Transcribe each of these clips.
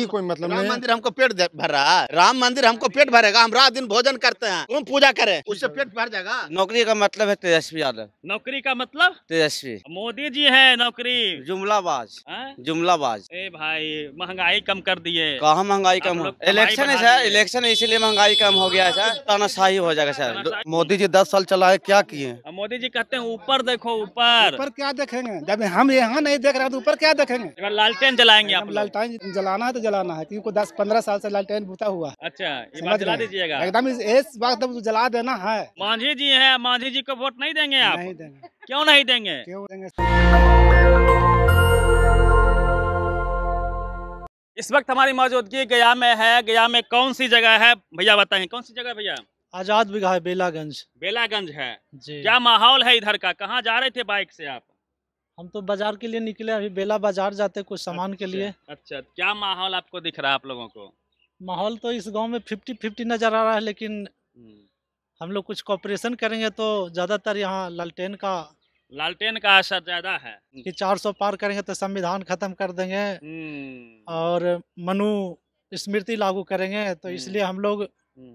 भी कोई मतलब राम मंदिर हमको पेट भर रहा है राम मंदिर हमको पेट भरेगा हम रात दिन भोजन करते हैं तुम पूजा करे उससे पेट भर जाएगा नौकरी का मतलब है तेजस्वी यादव नौकरी का मतलब तेजस्वी मोदी जी है नौकरी जुमलाबाज जुमलाबाज ए भाई महंगाई कम कर दिए कहा महंगाई कम इलेक्शन है सर इलेक्शन इसीलिए महंगाई कम हो गया है सर तानाशाही हो जाएगा सर मोदी जी दस साल चलाए क्या किए मोदी जी कहते हैं ऊपर देखो ऊपर ऊपर क्या देखेंगे जब हम यहाँ नहीं देख रहे तो ऊपर क्या देखेंगे लालटेन जलाएंगे आप लालटेन जलाना है तो जलाना है क्योंकि दस पंद्रह साल से लालटेन बुता हुआ अच्छा जला दीजिएगा एकदम इस वक्त तो जला देना है मांझी जी है मांझी जी को वोट नहीं देंगे आप नहीं देंगे क्यों नहीं देंगे क्यों देंगे इस वक्त हमारी मौजूदगी गया में है गया में कौन सी जगह है भैया बताएं कौन सी जगह भैया आजाद बिघा है बेलागंज बेलागंज है जी क्या माहौल है इधर का कहाँ जा रहे थे बाइक से आप हम तो बाजार के लिए निकले अभी बेला बाजार जाते कुछ सामान के लिए अच्छा, अच्छा क्या माहौल आपको दिख रहा है आप लोगों को माहौल तो इस गांव में फिफ्टी फिफ्टी नज़र आ रहा है लेकिन हम्म। हम लोग कुछ कॉपरेशन करेंगे तो ज़्यादातर यहाँ लालटेन का लालटेन का असर ज्यादा है हम्म। कि 400 पार करेंगे तो संविधान खत्म कर देंगे हम्म। और मनु स्मृति लागू करेंगे तो इसलिए हम लोग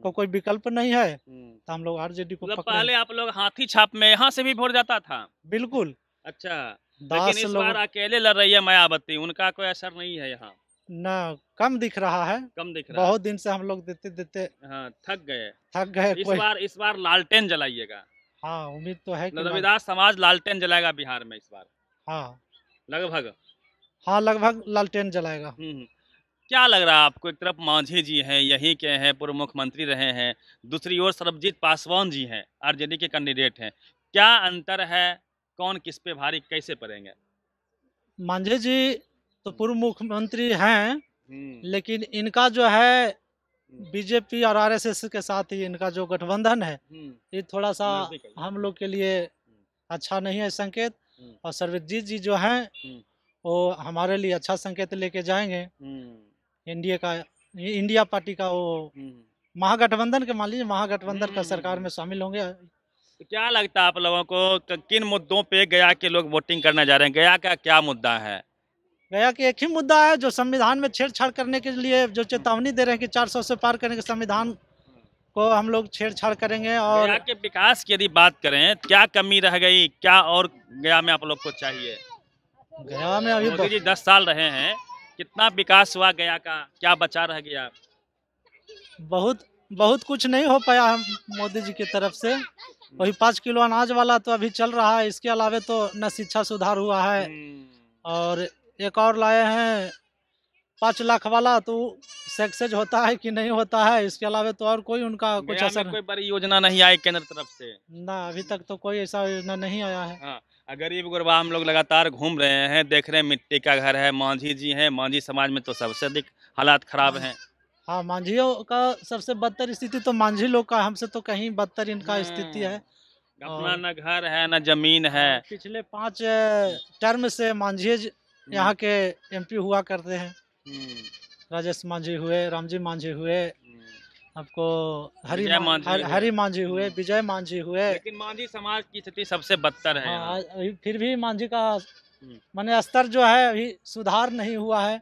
को कोई विकल्प नहीं है तो हम लोग आरजेडी को मतलब पहले आप लोग हाथी छाप में यहाँ से भी भोर जाता था बिल्कुल अच्छा दस लोग अकेले लड़ रही है मायावती उनका कोई असर नहीं है यहाँ ना कम दिख रहा है कम दिख रहा बहुत दिन से हम लोग देते देते हाँ, थक गए थक गए इस बार इस बार लालटेन जलाइएगा हाँ उम्मीद तो है रविदास मतलब समाज लालटेन जलाएगा बिहार में इस बार हाँ लगभग हाँ लगभग लालटेन जलाएगा हम्म, हम्म। क्या लग रहा है आपको एक तरफ मांझी जी हैं यही के हैं पूर्व मुख्यमंत्री रहे हैं दूसरी ओर सरबजीत पासवान जी हैं आरजेडी के कैंडिडेट हैं क्या अंतर है कौन किस पे भारी कैसे पड़ेंगे मांझे जी तो हम्म। पूर्व मुख्यमंत्री हैं हम्म। लेकिन इनका जो है हम्म। बीजेपी और आरएसएस के साथ ही इनका जो गठबंधन है ये थोड़ा सा हम लोग के लिए अच्छा नहीं है संकेत और सर्वजीत जी जो हैं वो हमारे लिए अच्छा संकेत लेके जाएंगे एनडीए का इंडिया पार्टी का वो महागठबंधन के मान लीजिए महागठबंधन का सरकार में शामिल होंगे तो क्या लगता है आप लोगों को किन मुद्दों पे गया के लोग वोटिंग करने जा रहे हैं गया का क्या मुद्दा है गया के एक ही मुद्दा है जो संविधान में छेड़छाड़ करने के लिए जो चेतावनी दे रहे हैं कि 400 से पार करने के संविधान को हम लोग छेड़छाड़ करेंगे और गया के विकास की यदि बात करें क्या कमी रह गई क्या और गया में आप लोग को चाहिए गया में अभी मोदी जी दस साल रहे हैं कितना विकास हुआ गया का क्या बचा रह गया बहुत बहुत कुछ नहीं हो पाया मोदी जी की तरफ से वही पाँच किलो अनाज वाला तो अभी चल रहा है इसके अलावे तो न शिक्षा सुधार हुआ है हम्म। और एक और लाए हैं पाँच लाख वाला तो सक्सेज होता है कि नहीं होता है इसके अलावा तो और कोई उनका कुछ असर कोई बड़ी योजना नहीं आई केंद्र तरफ से ना अभी तक तो कोई ऐसा योजना नहीं आया है हाँ। गरीब गुरबा हम लोग लगातार घूम रहे हैं देख रहे हैं मिट्टी का घर है मांझी जी हैं मांझी समाज में तो सबसे अधिक हालात खराब हाँ। हैं हाँ मांझियों का सबसे बदतर स्थिति तो मांझी लोग का हमसे तो कहीं बदतर इनका हम्म। स्थिति है अपना न घर है न जमीन है हाँ, पिछले पाँच टर्म से मांझी हम्म। यहाँ के एमपी हुआ करते हैं हम्म। राजेश मांझी हुए रामजी मांझी हुए आपको हरी हरी मांझी हुए विजय मांझी हुए लेकिन मांझी समाज की स्थिति सबसे बदतर है हाँ, फिर भी मांझी का मैंने स्तर जो है अभी सुधार नहीं हुआ है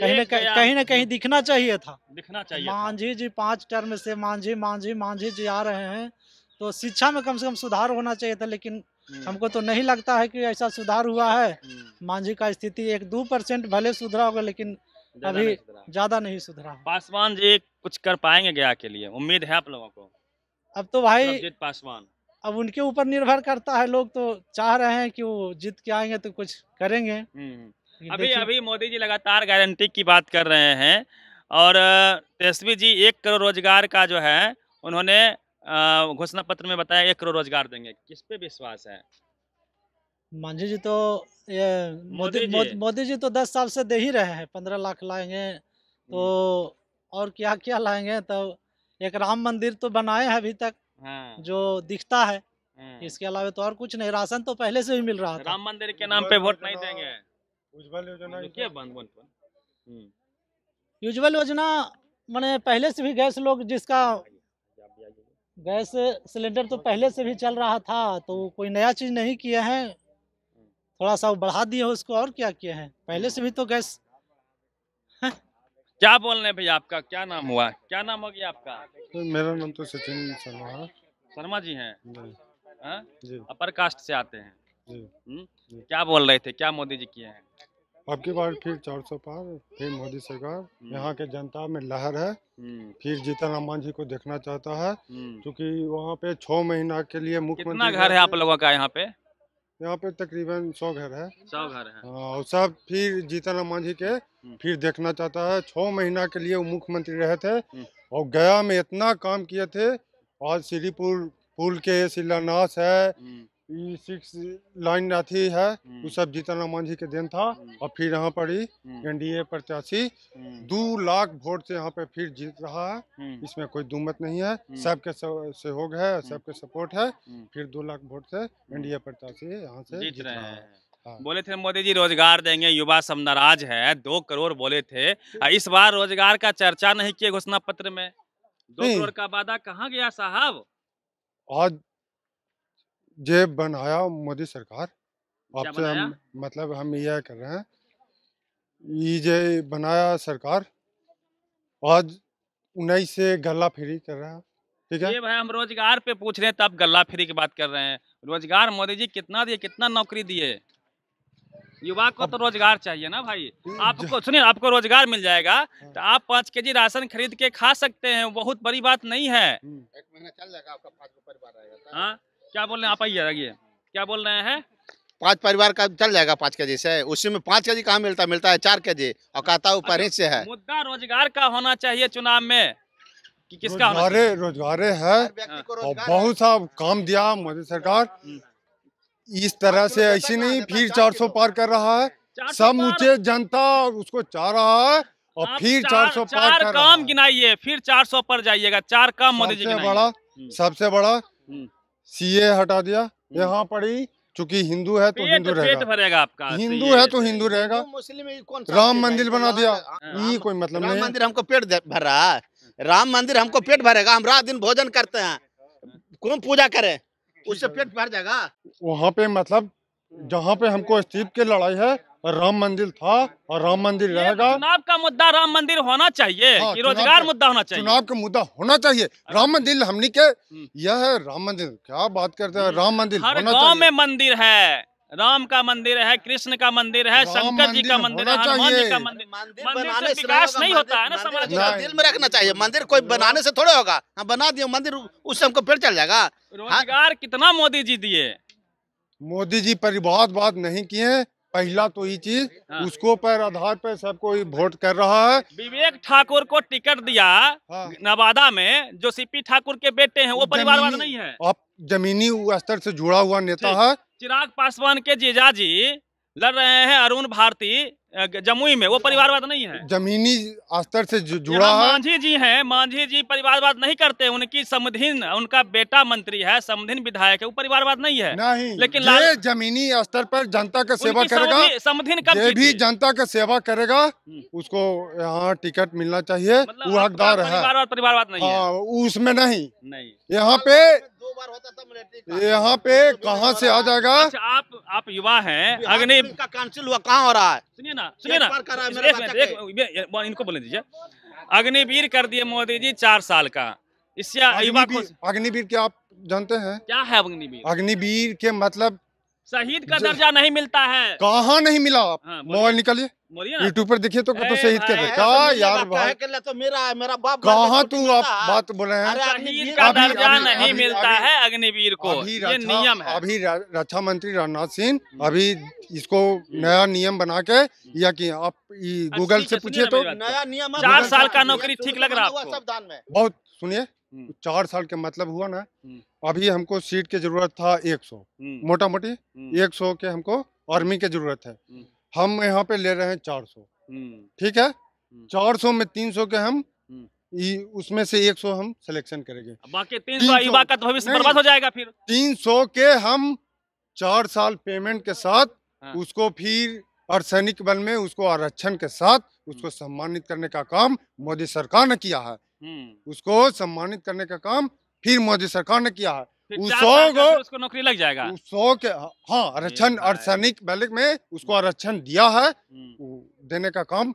कहीं ना कहीं ना कहीं दिखना चाहिए था दिखना चाहिए मांझी जी पांच टर्म से मांझी मांझी मांझी जी आ रहे हैं तो शिक्षा में कम से कम सुधार होना चाहिए था लेकिन हम्म। हमको तो नहीं लगता है कि ऐसा सुधार हुआ है हम्म। मांझी का स्थिति एक दो परसेंट भले सुधरा होगा लेकिन अभी ज्यादा नहीं सुधरा पासवान जी कुछ कर पाएंगे गया के लिए उम्मीद है आप लोगों को अब तो भाई पासवान अब उनके ऊपर निर्भर करता है लोग तो चाह रहे हैं कि वो जीत के आएंगे तो कुछ करेंगे हम्म। अभी अभी मोदी जी लगातार गारंटी की बात कर रहे हैं और तेजस्वी जी एक करोड़ रोजगार का जो है उन्होंने घोषणा पत्र में बताया एक करोड़ रोजगार देंगे किस पे विश्वास है मांझी जी तो ये मोदी मोदी जी तो दस साल से दे ही रहे हैं पंद्रह लाख लाएंगे तो हम्म। और क्या क्या लाएंगे तो एक राम मंदिर तो बनाए हैं अभी तक हाँ। जो दिखता है हाँ। इसके अलावा तो और कुछ नहीं राशन तो पहले से ही मिल रहा था राम मंदिर के नाम पे वोट नहीं देंगे उज्ज्वल योजना मैंने मतलब हम्म। पहले से भी गैस लोग जिसका गैस सिलेंडर तो पहले से भी चल रहा था तो कोई नया चीज़ नहीं किया है थोड़ा सा बढ़ा दिए उसको और क्या किए हैं पहले से भी तो गैस क्या बोल रहे भैया आपका क्या नाम हुआ क्या नाम हो गया आपका तो मेरा नाम तो सचिन शर्मा शर्मा जी हैं हाँ? अपर कास्ट से आते हैं जी। हम्म? जी। क्या बोल रहे थे क्या मोदी जी किए हैं अब की बार फिर चार सौ पार फिर हम्म। मोदी सरकार हम्म। यहाँ के जनता में लहर है हम्म। फिर जीतन राम जी को देखना चाहता है क्योंकि वहाँ पे छह महीना के लिए मुख्यमंत्री घर है आप लोगों का यहाँ पे यहाँ पे तकरीबन सौ घर है सौ घर है हाँ, और सब फिर जीतन राम जी के फिर देखना चाहता है छह महीना के लिए मुख्यमंत्री रहे थे और गया में इतना काम किए थे आज श्रीपुर पुल के शिलान्यास है सिक्स लाइन अथी है वो हम्म। सब जीतन मांझी के दिन था हम्म। और फिर यहाँ पर ही हम्म। एनडीए प्रत्याशी दो लाख वोट से यहाँ पे फिर जीत रहा है इसमें कोई दुमत नहीं है सबके सहयोग है सबके सपोर्ट है फिर दो लाख वोट से एनडीए प्रत्याशी यहाँ से जीत, रहे हैं हाँ। बोले थे मोदी जी रोजगार देंगे युवा सब नाराज है दो करोड़ बोले थे इस बार रोजगार का चर्चा नहीं किए घोषणा पत्र में दो करोड़ का वादा कहाँ गया साहब आज ये बनाया मोदी सरकार आपसे हम मतलब हम यह कर रहे हैं ये बनाया सरकार आज उन्हीं से गला फेरी कर रहा है ठीक है ये भाई हम रोजगार पे पूछ रहे हैं तब तो गला फेरी की बात कर रहे हैं रोजगार मोदी जी कितना दिए कितना नौकरी दिए युवा को तो रोजगार चाहिए ना भाई आपको सुनिए आपको रोजगार मिल जाएगा हाँ। तो आप पाँच के जी राशन खरीद के खा सकते हैं बहुत बड़ी बात नहीं है हम्म। एक महीना चल जाएगा आपका पाँच परिवार रहेगा क्या बोल रहे हैं आप आइए आइए क्या बोल रहे हैं पांच परिवार का चल जाएगा पाँच के जी से उसी में पाँच के जी कहाँ मिलता मिलता है चार के जी और कहता ऊपर ही अच्छा, से है मुद्दा रोजगार का होना चाहिए चुनाव में कि किसका रोजगारे रोजगारे है हाँ। और बहुत सा काम दिया मोदी सरकार हम्म। इस तरह से ऐसी नहीं फिर चार सौ पार कर रहा है सब ऊंचे जनता उसको चाह रहा है और फिर चार सौ पार कर काम गिनाइए फिर चार सौ पर जाइएगा चार काम मोदी जी बड़ा हम्म। सबसे बड़ा हम्म। सीए हटा दिया हम्म। यहाँ पड़ी चूंकि हिंदू है तो हिंदू रहेगा आपका हिंदू है तो, तो हिंदू रहेगा तो मुस्लिम राम मंदिर बना हाँ, दिया हाँ। हाँ। ये कोई मतलब नहीं मंदिर हमको पेट भर रहा है राम मंदिर हमको पेट भरेगा हम रात दिन भोजन करते हैं कौन पूजा करे उससे पेट भर जाएगा वहाँ पे मतलब जहाँ पे हमको स्थित की लड़ाई है और राम मंदिर था और राम मंदिर रहेगा चुनाव का मुद्दा राम मंदिर होना चाहिए हाँ, कि रोजगार मुद्दा होना चाहिए चुनाव का मुद्दा होना चाहिए अच्छा। राम मंदिर हमने के हम्म। यह है राम मंदिर क्या बात करते हैं हम्म। राम मंदिर गाँव में मंदिर है राम का मंदिर है कृष्ण का मंदिर है शंकर जी का मंदिर है हनुमान जी का मंदिर मंदिर से विकास नहीं होता है ना समाज का दिल में रखना चाहिए मंदिर कोई बनाने से थोड़े होगा हाँ बना दिया मंदिर उससे हमको पेड़ चल जाएगा हाँ। रोजगार कितना मोदी जी दिए मोदी जी बहुत बात नहीं किए पहला तो ये चीज हाँ। उसको पर आधार पर सब कोई वोट कर रहा है विवेक ठाकुर को टिकट दिया हाँ। नवादा में जो सीपी ठाकुर के बेटे हैं वो परिवार वाला नहीं है आप जमीनी स्तर से जुड़ा हुआ नेता है चिराग पासवान के जीजाजी लड़ रहे हैं अरुण भारती जमुई में वो हाँ। परिवारवाद नहीं है जमीनी स्तर से जुड़ा है मांझी जी हैं मांझी जी परिवारवाद नहीं करते उनकी समधिन उनका बेटा मंत्री है समधिन विधायक है वो परिवारवाद नहीं है नहीं लेकिन ये जमीनी स्तर पर जनता का सेवा करेगा समधिन कब ये भी जनता का सेवा करेगा हम्म। उसको यहाँ टिकट मिलना चाहिए मतलब वो हकदार है परिवारवाद नहीं हाँ, उसमें नहीं यहाँ पे बार होता था मिलिट्री यहाँ पे तो कहाँ से आ जाएगा अच्छा, आप आप युवा है अगर नहीं इनका काउंसिल हुआ कहाँ हो रहा है सुनिए ना सुनिए ना इनको बोले दीजिए अग्निवीर कर दिए मोदी जी चार साल का इससे युवा अग्निवीर क्या आप जानते हैं क्या है अग्निवीर अग्निवीर के मतलब शहीद का दर्जा नहीं मिलता है कहाँ नहीं मिला आप हाँ, मोबाइल निकालिए यूट्यूब पर देखिए तो तो शहीद के तो यार भाई तो मेरा मेरा बाप कहाँ तू आप बात बोल रहे हैं शहीद का दर्जा नहीं मिलता है अग्निवीर को ये नियम है अभी रक्षा मंत्री राजनाथ सिंह हम्म। अभी इसको हम्म। नया नियम बना के हम्म। या की आप गूगल से पूछिए तो नया नियम चार साल का नौकरी ठीक लग रहा है बहुत सुनिए हम्म। चार साल के मतलब हुआ ना हम्म। अभी हमको सीट की जरूरत था 100 मोटा मोटी 100 के हमको आर्मी की जरूरत है हम्म। हम यहाँ पे ले रहे हैं 400 ठीक है 400 में 300 के हम उसमें से 100 हम सिलेक्शन करेंगे बाकी सौ तो हो जाएगा फिर के हम चार साल पेमेंट के साथ हाँ। उसको फिर और सैनिक बल में उसको आरक्षण के साथ उसको सम्मानित करने का काम मोदी सरकार ने किया है हम्म। उसको सम्मानित करने का काम फिर मोदी सरकार ने किया है सौ को उसको नौकरी लग जाएगा सौ के हाँ, हाँ आरक्षण अर्सैनिक बैलिक में उसको आरक्षण दिया है हम्म। देने का काम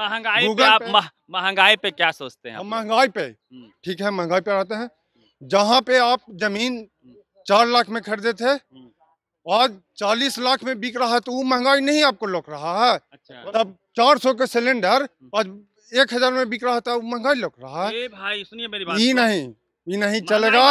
महंगाई पे आप महंगाई पे क्या सोचते हैं महंगाई पे हम्म। ठीक है महंगाई पे आते हैं जहाँ पे आप जमीन चार लाख में खरीदे थे आज चालीस लाख में बिक रहा है तो वो महंगाई नहीं आपको लौट रहा है अच्छा। तब चार सौ के सिलेंडर आज एक हजार में बिक रहा था वो महंगाई लग रहा है ये नहीं ये नहीं चलेगा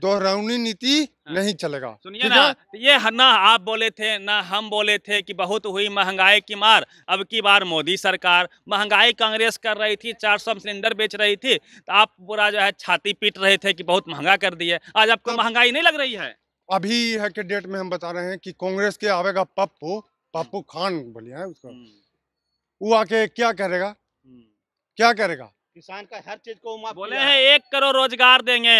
दोहरावनी नीति हाँ। नहीं चलेगा सुनिए ना ये ना आप बोले थे ना हम बोले थे कि बहुत हुई महंगाई की मार अब की बार मोदी सरकार महंगाई कांग्रेस कर रही थी चार सौ सिलेंडर बेच रही थी तो आप पूरा जो है छाती पीट रहे थे कि बहुत महंगा कर दिए आज आपको तो महंगाई नहीं लग रही है अभी है के डेट में हम बता रहे हैं कि कांग्रेस के आवेगा पप्पू पप्पू खान बोलिए उसको हम्म। वो आके क्या करेगा क्या करेगा किसान का हर चीज को बोले हैं एक करोड़ रोजगार देंगे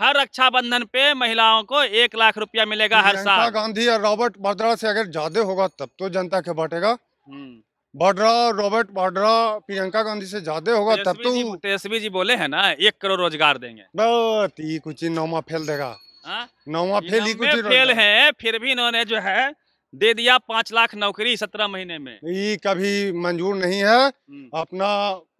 हर रक्षाबंधन पे महिलाओं को एक लाख रुपया मिलेगा हर साल गांधी और रॉबर्ट वाड्रा से अगर ज्यादा होगा तब तो जनता के बांटेगा हम्म। वाड्रा रॉबर्ट वाड्रा प्रियंका गांधी से ज्यादा होगा तब तो तेजस्वी जी बोले है ना एक करोड़ रोजगार देंगे बहुत ही कुछ नौमा फैल देगा हाँ? नौमा फेल ही कुछ फेल है फिर भी इन्होंने जो है दे दिया पाँच लाख नौकरी सत्रह महीने में ये कभी मंजूर नहीं है हम्म। अपना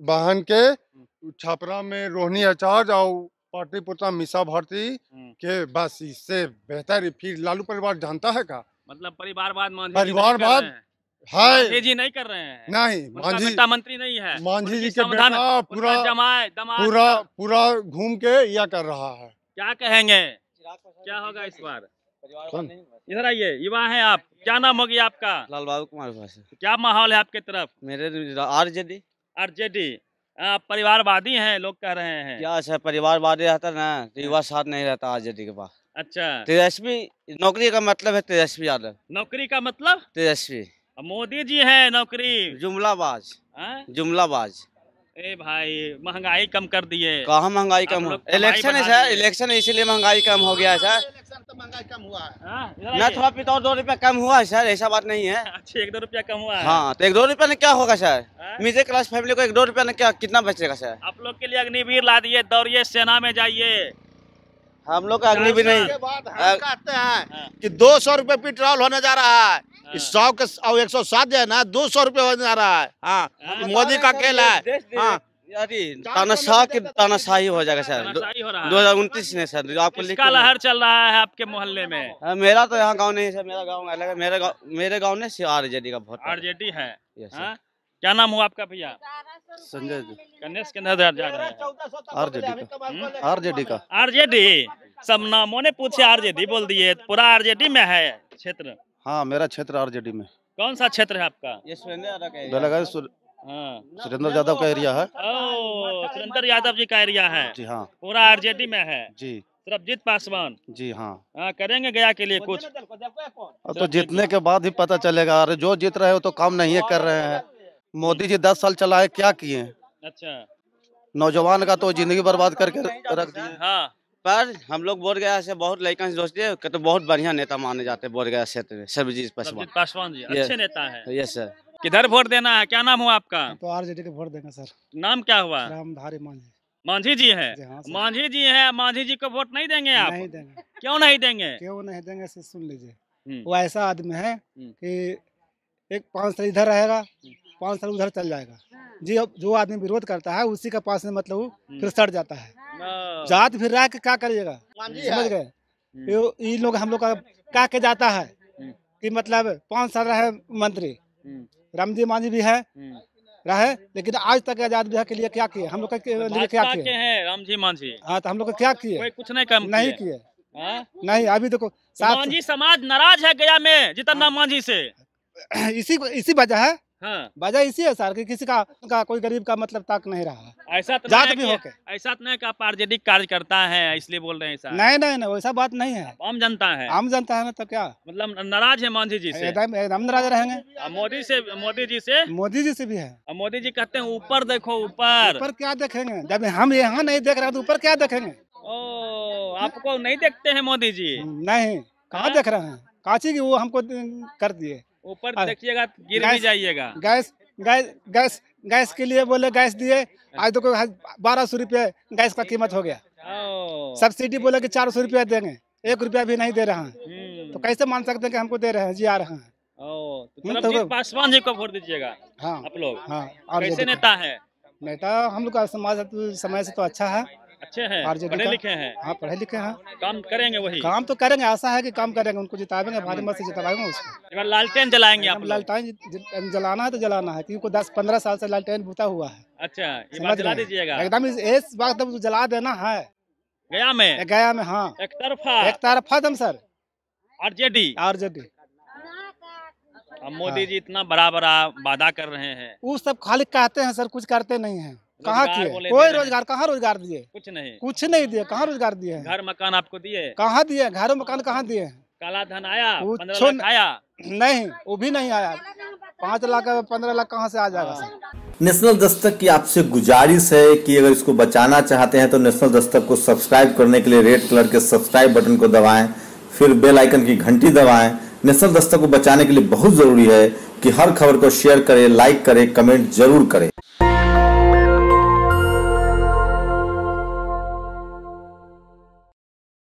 वाहन के हम्म। छापरा में रोहनी आचार्य और पाटलिपुत्र मिसा भारती हम्म। के बस इससे बेहतर फिर लालू परिवार जानता है का मतलब परिवारवाद परिवारवाद है जी नहीं कर रहे हैं नहीं मांझी मंत्री नहीं है मांझी जी के बेटा पूरा जमाए पूरा पूरा घूम के यह कर रहा है क्या कहेंगे क्या होगा इस बार इधर आइए युवा है आप क्या नाम हो गया आपका लाल बाबू कुमार क्या माहौल है आपके तरफ मेरे आरजेडी आरजेडी आप परिवारवादी हैं लोग कह रहे हैं क्या अच्छा परिवारवादी रहता ना तो हाँ। युवा साथ नहीं रहता आरजेडी के पास अच्छा तेजस्वी नौकरी का मतलब है तेजस्वी यादव नौकरी का मतलब तेजस्वी मोदी जी है नौकरी जुमलाबाज हाँ? जुमलाबाज ए भाई महंगाई कम कर दिए कहा महंगाई कम हो इलेक्शन है सर इलेक्शन इसीलिए महंगाई कम हो गया है सर महंगाई कम हुआ है हाँ, थोड़ा पिता दो रुपया कम हुआ है सर ऐसा बात नहीं है अच्छा एक दो रुपया कम हुआ है हाँ तो एक दो रुपया क्या होगा सर हाँ? मिडिल क्लास फैमिली को एक दो रुपया में क्या कितना बचेगा सर आप लोग के लिए अग्निवीर ला दिए दौड़िए सेना में जाइए हम लोग का अग्नि भी हाँ, नहीं कहते हैं कि दो सौ रूपये पेट्रोल होने जा रहा है इस सौ के और एक सौ सात जो है ना दो सौ रूपये होने जा रहा है मोदी का खेल है अरे तानाशाह के तो तानाशाही हो जाएगा सर दो हजार उन्तीस में सर आपको लिखा लहर चल रहा है आपके मोहल्ले में हाँ, मेरा तो यहाँ गाँव नहीं सर मेरा गाँव अलग है मेरे गाँव ने आर में आरजेडी का बहुत आरजेडी है हाँ? क्या नाम हुआ आपका भैया संजय जी गणेश के नजर जा रहा है आरजेडी का हम्म? हम्म? आरजेडी का आरजेडी सब नामों ने पूछे आरजेडी बोल दिए पूरा आरजेडी में है क्षेत्र हाँ मेरा क्षेत्र आरजेडी में कौन सा क्षेत्र है आपका ये हाँ। सुरेंद्र यादव का एरिया है सुरेंद्र यादव जी का एरिया है जी हाँ पूरा आरजेडी में है जी सरबजीत पासवान जी हाँ आ, हाँ, करेंगे गया के लिए कुछ तो जीतने के बाद ही पता चलेगा अरे जो जीत रहे हो तो काम नहीं है कर रहे हैं मोदी जी दस साल चलाए क्या किए अच्छा नौजवान का तो जिंदगी बर्बाद करके रख दिए हाँ पर हम लोग बोध गया से बहुत लड़का से दोस्ती है तो बहुत बढ़िया नेता माने जाते हैं गया क्षेत्र में सरबजीत पासवान पासवान जी अच्छे नेता है यस सर किधर वोट देना है क्या नाम हुआ आपका तो आरजेडी को वोट देना सर नाम क्या हुआ रामधारी मांझी मांझी जी है हाँ, मांझी जी है मांझी जी को वोट नहीं देंगे आप नहीं देंगे क्यों नहीं देंगे क्यों नहीं देंगे सुन लीजिए हम्म। वो ऐसा आदमी है हम्म। कि एक पाँच साल इधर रहेगा पाँच साल उधर चल जाएगा जी जो आदमी विरोध करता है उसी का पास में मतलब हम्म। फिर सड़ जाता है हाँ। जात फिर रह के क्या करिएगा समझ गए ये लोग हम लोग का क्या के जाता है कि मतलब पाँच साल रहे मंत्री रामजी मांझी भी है हम्म। रहे लेकिन आज तक आजाद बिहार के लिए क्या किए हम लोग क्या किए रामजी मांझी हाँ तो हम लोग क्या किए कुछ नहीं कम नहीं किए हाँ? नहीं अभी देखो मांझी समाज नाराज है गया में जितना हाँ। मांझी से इसी इसी वजह है हाँ वजह इसी है सर कि किसी का, का कोई गरीब का मतलब तक नहीं रहा ऐसा तो जात भी होके ऐसा तो नहीं पार्जेडिक कार्य करता है इसलिए बोल रहे हैं सर नहीं नहीं नहीं वैसा बात नहीं है आम जनता है आम जनता है ना तो क्या मतलब नाराज है मांझी जी से एकदम नाराज रहेंगे मोदी से मोदी जी से मोदी जी से भी है मोदी जी कहते हैं ऊपर देखो ऊपर ऊपर क्या देखेंगे जब हम यहाँ नहीं देख रहे तो ऊपर क्या देखेंगे ओ आपको नहीं देखते है मोदी जी नहीं कहाँ हाँ? देख रहे हैं काची की वो हमको कर दिए ऊपर हाँ। देखिएगा गिर भी जाइएगा गैस गैस गैस गैस के लिए बोले गैस दिए हाँ। आज तो बारह सौ रुपये गैस का कीमत हो गया सब्सिडी बोले कि चार सौ रुपया देंगे एक रुपया भी नहीं दे रहे हैं हम्म। तो कैसे मान सकते हैं कि हमको दे रहे हैं जी आ रहे हैं तो, मतलब तो पासवान जी को वोट दीजिएगा हाँ आप लोग हाँ कैसे नेता है नेता हम लोग का समाज समय से तो अच्छा है अच्छे हैं आरजेडी पढ़े लिखे हैं हाँ पढ़े लिखे हैं काम करेंगे वही काम तो करेंगे आशा है कि काम करेंगे उनको जिताएंगे भारी मत से जितावेंगे उसको लालटेन जलाएंगे आप लालटेन जलाना है तो जलाना है क्योंकि दस पंद्रह साल से लालटेन भूता हुआ है अच्छा जला दीजिएगा एकदम इस बात जला देना है गया में गया में हाँ एक तरफा एक तरफा दम sir RJD J D Modi ji इतना बड़ा बड़ा वादा कर रहे हैं वो सब खाली कहते हैं सर कुछ करते नहीं है कहाँ किए कोई रोजगार कहाँ रोजगार दिए कुछ नहीं कुछ नहीं दिए कहाँ रोजगार दिए घर मकान आपको दिए कहाँ दिए घर मकान कहाँ दिए काला धन आया कुछ आया नहीं वो भी नहीं आया पाँच लाख पंद्रह लाख कहाँ से आ जाएगा सर नेशनल दस्तक की आपसे गुजारिश है कि अगर इसको बचाना चाहते हैं तो नेशनल दस्तक को सब्सक्राइब करने के लिए रेड कलर के सब्सक्राइब बटन को दबाएं फिर बेल आइकन की घंटी दबाएं नेशनल दस्तक को बचाने के लिए बहुत ज़रूरी है कि हर खबर को शेयर करें लाइक करें कमेंट जरूर करें